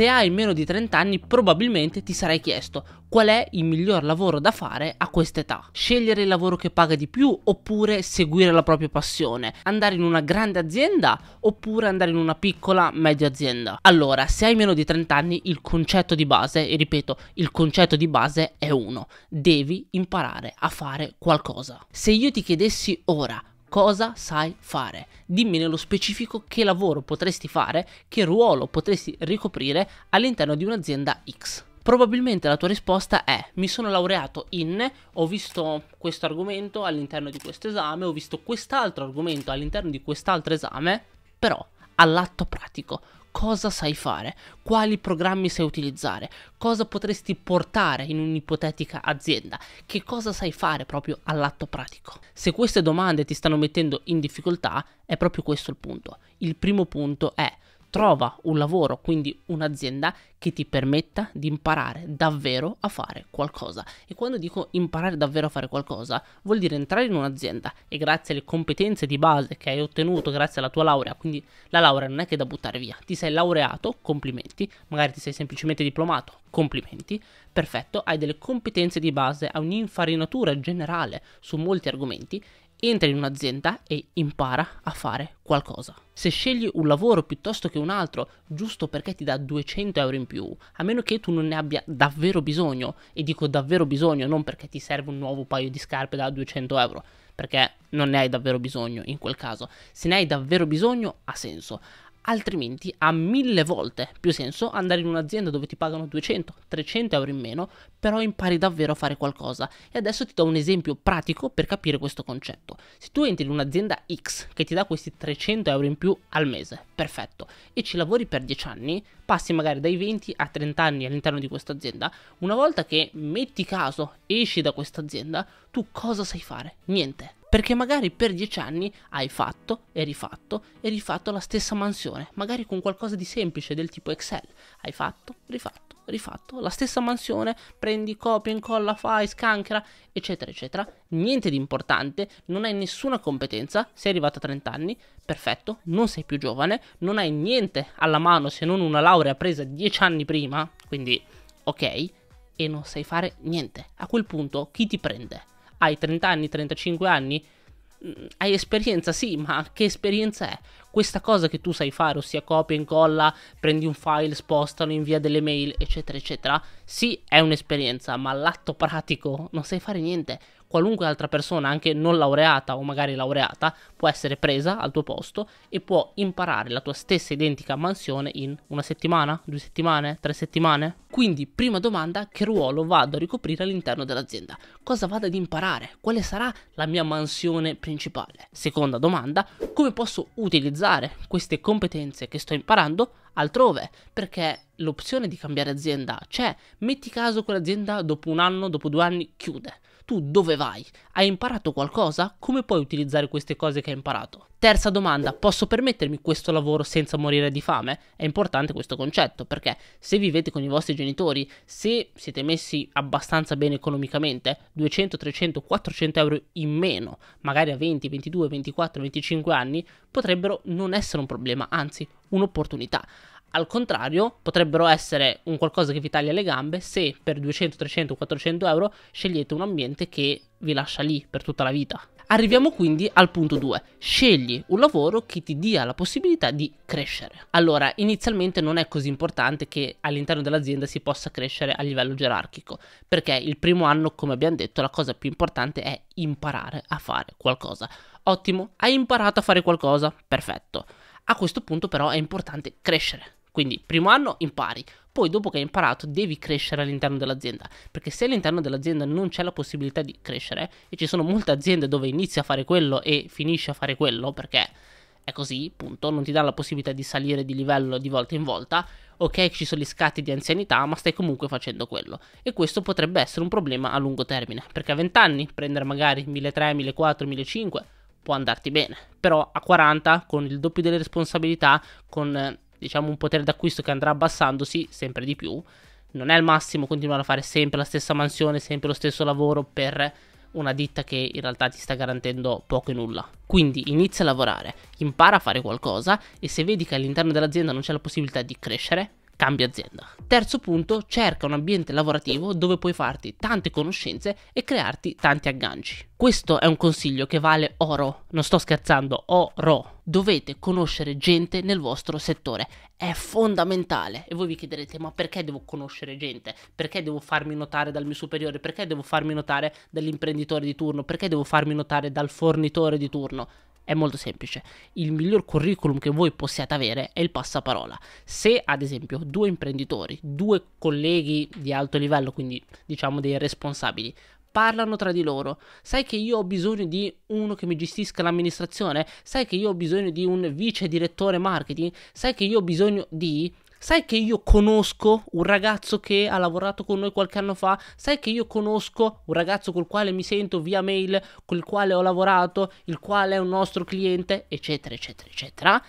se hai meno di 30 anni probabilmente ti sarai chiesto qual è il miglior lavoro da fare a quest'età. Scegliere il lavoro che paga di più oppure seguire la propria passione, andare in una grande azienda oppure andare in una piccola media azienda. Allora, se hai meno di 30 anni il concetto di base, e ripeto, il concetto di base è uno, devi imparare a fare qualcosa. Se io ti chiedessi ora cosa sai fare, dimmi nello specifico che lavoro potresti fare, che ruolo potresti ricoprire all'interno di un'azienda X. Probabilmente la tua risposta è mi sono laureato in, ho visto questo argomento all'interno di questo esame, ho visto quest'altro argomento all'interno di quest'altro esame, però all'atto pratico cosa sai fare, quali programmi sai utilizzare, cosa potresti portare in un'ipotetica azienda, che cosa sai fare proprio all'atto pratico. Se queste domande ti stanno mettendo in difficoltà, è proprio questo il punto. Il primo punto è trova un lavoro, quindi un'azienda che ti permetta di imparare davvero a fare qualcosa. E quando dico imparare davvero a fare qualcosa, vuol dire entrare in un'azienda e grazie alle competenze di base che hai ottenuto grazie alla tua laurea, quindi la laurea non è che da buttare via, ti sei laureato, complimenti, magari ti sei semplicemente diplomato, complimenti, perfetto, hai delle competenze di base, hai un'infarinatura generale su molti argomenti entra in un'azienda e impara a fare qualcosa. Se scegli un lavoro piuttosto che un altro giusto perché ti dà 200 euro in più, a meno che tu non ne abbia davvero bisogno, e dico davvero bisogno non perché ti serve un nuovo paio di scarpe da 200 euro, perché non ne hai davvero bisogno in quel caso. Se ne hai davvero bisogno ha senso, Altrimenti ha mille volte più senso andare in un'azienda dove ti pagano 200, 300 euro in meno, però impari davvero a fare qualcosa. E adesso ti do un esempio pratico per capire questo concetto. Se tu entri in un'azienda X che ti dà questi 300 euro in più al mese, perfetto, e ci lavori per 10 anni, passi magari dai 20 a 30 anni all'interno di questa azienda, una volta che metti caso esci da questa azienda, tu cosa sai fare? Niente perché magari per dieci anni hai fatto e rifatto e rifatto la stessa mansione, magari con qualcosa di semplice del tipo Excel. Hai fatto, rifatto, rifatto, la stessa mansione, prendi, copia, incolla, fai, scancra, eccetera, eccetera. Niente di importante, non hai nessuna competenza, sei arrivato a 30 anni, perfetto, non sei più giovane, non hai niente alla mano se non una laurea presa dieci anni prima, quindi ok, e non sai fare niente. A quel punto chi ti prende? Hai 30 anni, 35 mm, anni? Hai esperienza, sì, ma che esperienza è? Questa cosa che tu sai fare, ossia copia, incolla, prendi un file, spostalo, invia delle mail, eccetera, eccetera, sì, è un'esperienza, ma l'atto pratico non sai fare niente qualunque altra persona, anche non laureata o magari laureata, può essere presa al tuo posto e può imparare la tua stessa identica mansione in una settimana, due settimane, tre settimane. Quindi, prima domanda, che ruolo vado a ricoprire all'interno dell'azienda? Cosa vado ad imparare? Quale sarà la mia mansione principale? Seconda domanda, come posso utilizzare queste competenze che sto imparando altrove? Perché l'opzione di cambiare azienda c'è. Metti caso quell'azienda dopo un anno, dopo due anni chiude tu dove vai? Hai imparato qualcosa? Come puoi utilizzare queste cose che hai imparato? Terza domanda, posso permettermi questo lavoro senza morire di fame? È importante questo concetto perché se vivete con i vostri genitori, se siete messi abbastanza bene economicamente, 200, 300, 400 euro in meno, magari a 20, 22, 24, 25 anni, potrebbero non essere un problema, anzi un'opportunità. Al contrario, potrebbero essere un qualcosa che vi taglia le gambe se per 200, 300, 400 euro scegliete un ambiente che vi lascia lì per tutta la vita. Arriviamo quindi al punto 2. Scegli un lavoro che ti dia la possibilità di crescere. Allora, inizialmente non è così importante che all'interno dell'azienda si possa crescere a livello gerarchico, perché il primo anno, come abbiamo detto, la cosa più importante è imparare a fare qualcosa. Ottimo, hai imparato a fare qualcosa? Perfetto. A questo punto però è importante crescere quindi primo anno impari, poi dopo che hai imparato devi crescere all'interno dell'azienda, perché se all'interno dell'azienda non c'è la possibilità di crescere, e ci sono molte aziende dove inizi a fare quello e finisci a fare quello, perché è così, punto, non ti dà la possibilità di salire di livello di volta in volta, ok ci sono gli scatti di anzianità, ma stai comunque facendo quello. E questo potrebbe essere un problema a lungo termine, perché a 20 anni prendere magari 1.300, 1.400, 1.500 può andarti bene, però a 40 con il doppio delle responsabilità, con diciamo un potere d'acquisto che andrà abbassandosi sempre di più. Non è il massimo continuare a fare sempre la stessa mansione, sempre lo stesso lavoro per una ditta che in realtà ti sta garantendo poco e nulla. Quindi inizia a lavorare, impara a fare qualcosa e se vedi che all'interno dell'azienda non c'è la possibilità di crescere, cambia azienda. Terzo punto, cerca un ambiente lavorativo dove puoi farti tante conoscenze e crearti tanti agganci. Questo è un consiglio che vale oro, non sto scherzando, oro. Dovete conoscere gente nel vostro settore, è fondamentale. E voi vi chiederete, ma perché devo conoscere gente? Perché devo farmi notare dal mio superiore? Perché devo farmi notare dall'imprenditore di turno? Perché devo farmi notare dal fornitore di turno? È molto semplice. Il miglior curriculum che voi possiate avere è il passaparola. Se ad esempio due imprenditori, due colleghi di alto livello, quindi diciamo dei responsabili, parlano tra di loro. Sai che io ho bisogno di uno che mi gestisca l'amministrazione? Sai che io ho bisogno di un vice direttore marketing? Sai che io ho bisogno di sai che io conosco un ragazzo che ha lavorato con noi qualche anno fa, sai che io conosco un ragazzo col quale mi sento via mail, col quale ho lavorato, il quale è un nostro cliente, eccetera, eccetera, eccetera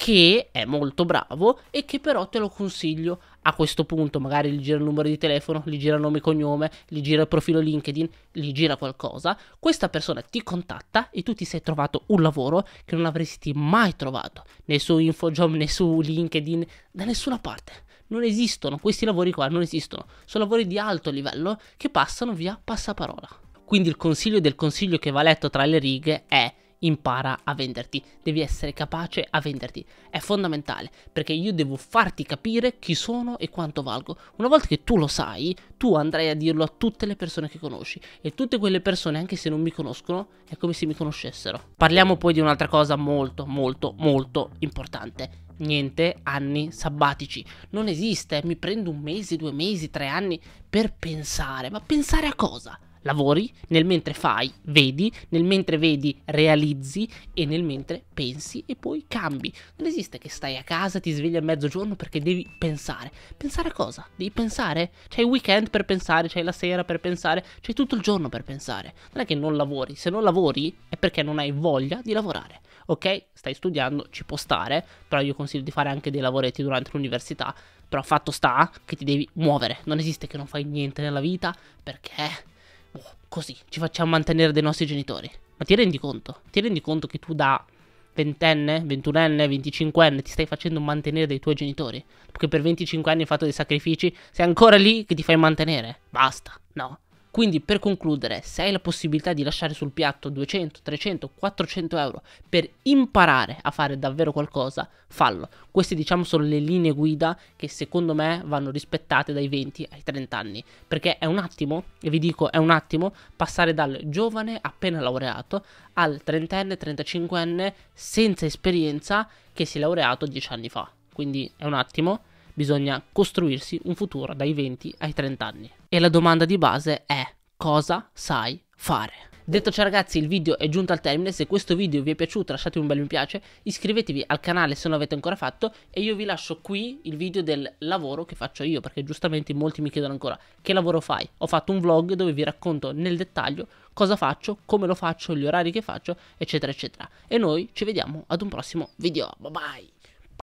che è molto bravo e che però te lo consiglio a questo punto magari gli gira il numero di telefono, gli gira nome e cognome, gli gira il profilo LinkedIn, gli gira qualcosa, questa persona ti contatta e tu ti sei trovato un lavoro che non avresti mai trovato né su Infojob né su LinkedIn, da nessuna parte. Non esistono, questi lavori qua non esistono, sono lavori di alto livello che passano via passaparola. Quindi il consiglio del consiglio che va letto tra le righe è impara a venderti, devi essere capace a venderti, è fondamentale perché io devo farti capire chi sono e quanto valgo. Una volta che tu lo sai, tu andrai a dirlo a tutte le persone che conosci e tutte quelle persone, anche se non mi conoscono, è come se mi conoscessero. Parliamo poi di un'altra cosa molto, molto, molto importante. Niente anni sabbatici. Non esiste, mi prendo un mese, due mesi, tre anni per pensare. Ma pensare a cosa? Lavori nel mentre fai, vedi, nel mentre vedi realizzi e nel mentre pensi e poi cambi. Non esiste che stai a casa, ti svegli a mezzogiorno perché devi pensare. Pensare a cosa? Devi pensare? C'hai il weekend per pensare, c'hai la sera per pensare, c'hai tutto il giorno per pensare. Non è che non lavori, se non lavori è perché non hai voglia di lavorare. Ok, stai studiando, ci può stare, però io consiglio di fare anche dei lavoretti durante l'università. Però fatto sta che ti devi muovere. Non esiste che non fai niente nella vita perché così ci facciamo mantenere dai nostri genitori. Ma ti rendi conto? Ti rendi conto che tu da ventenne, ventunenne, venticinquenne ti stai facendo mantenere dai tuoi genitori? Perché per venticinque anni hai fatto dei sacrifici, sei ancora lì che ti fai mantenere. Basta, no. Quindi per concludere, se hai la possibilità di lasciare sul piatto 200, 300, 400 euro per imparare a fare davvero qualcosa, fallo. Queste diciamo sono le linee guida che secondo me vanno rispettate dai 20 ai 30 anni, perché è un attimo, e vi dico è un attimo, passare dal giovane appena laureato al trentenne, trentacinquenne senza esperienza che si è laureato 10 anni fa. Quindi è un attimo, Bisogna costruirsi un futuro dai 20 ai 30 anni. E la domanda di base è cosa sai fare? Detto ciò ragazzi il video è giunto al termine, se questo video vi è piaciuto lasciate un bel mi piace, iscrivetevi al canale se non l'avete ancora fatto e io vi lascio qui il video del lavoro che faccio io perché giustamente molti mi chiedono ancora che lavoro fai? Ho fatto un vlog dove vi racconto nel dettaglio cosa faccio, come lo faccio, gli orari che faccio eccetera eccetera e noi ci vediamo ad un prossimo video, bye bye!